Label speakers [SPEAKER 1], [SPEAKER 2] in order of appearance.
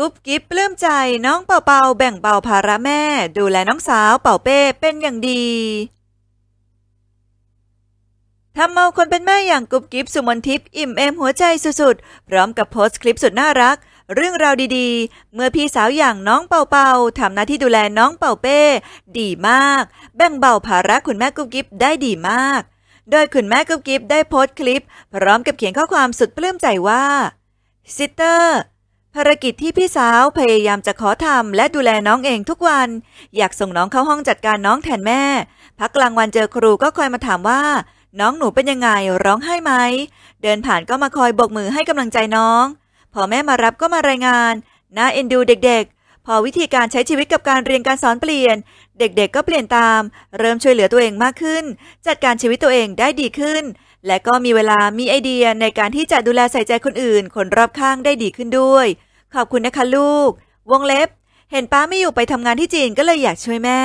[SPEAKER 1] กุ๊บกิ๊บปลื้มใจน้องเป่าเป่าแบ่งเบาภาระแม่ ดูแลน้องสาวเป่าเป้เป็นอย่างดีทำเอาคนเป็นแม่อย่างกุ๊บกิ๊บสุมนทิพย์อิ่มเอมหัวใจสุดๆพร้อมกับโพสต์คลิปสุดน่ารัก เรื่องราวดี ๆ เมื่อพี่สาวอย่างน้องเป่าเป่าทำหน้าที่ดูแลน้องเป่าเป้ ดีมาก แบ่งเบาภาระคุณแม่กุ๊บกิ๊บได้ดีมาก โดยคุณแม่กุ๊บกิ๊บได้โพสต์คลิปพร้อมกับเขียนข้อความสุดปลื้มใจว่าซิสเตอร์ภารกิจที่พี่สาวพยายามจะขอทำและดูแลน้องเองทุกวัน อยากส่งน้องเข้าห้องจัดการน้องแทนแม่ พักกลางวันเจอครูก็คอยมาถามว่า น้องหนูเป็นยังไงร้องไห้ไหมเดินผ่านก็มาคอยบกมือให้กำลังใจน้อง พอแม่มารับก็มารายงานน่าเอ็นดูเด็ก ๆ พอวิธีการใช้ชีวิตกับการเรียนการสอนเปลี่ยน เด็กๆ ก็เปลี่ยนตาม เริ่มช่วยเหลือตัวเองมากขึ้น จัดการชีวิตตัวเองได้ดีขึ้น และก็มีเวลามีไอเดียในการที่จะดูแลใส่ใจคนอื่นคนรอบข้างได้ดีขึ้นด้วยขอบคุณนะคะลูก วงเล็บ เห็นป้าไม่อยู่ไปทำงานที่จีนก็เลยอยากช่วยแม่